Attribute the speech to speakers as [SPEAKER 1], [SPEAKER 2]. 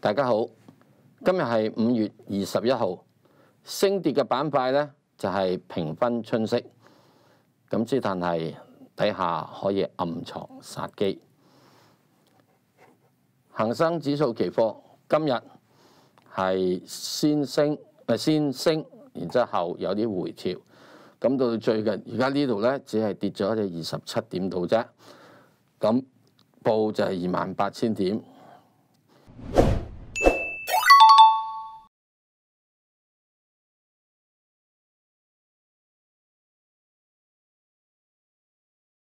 [SPEAKER 1] 大家好，今日系五月二十一号，升跌嘅板块咧就系平分春色，咁之但系底下可以暗藏杀机。恒生指数期货今日系先升，咪先升，然之后有啲回调，咁到最近而家呢度咧只系跌咗只二十七点度啫，咁报就系二万八千点。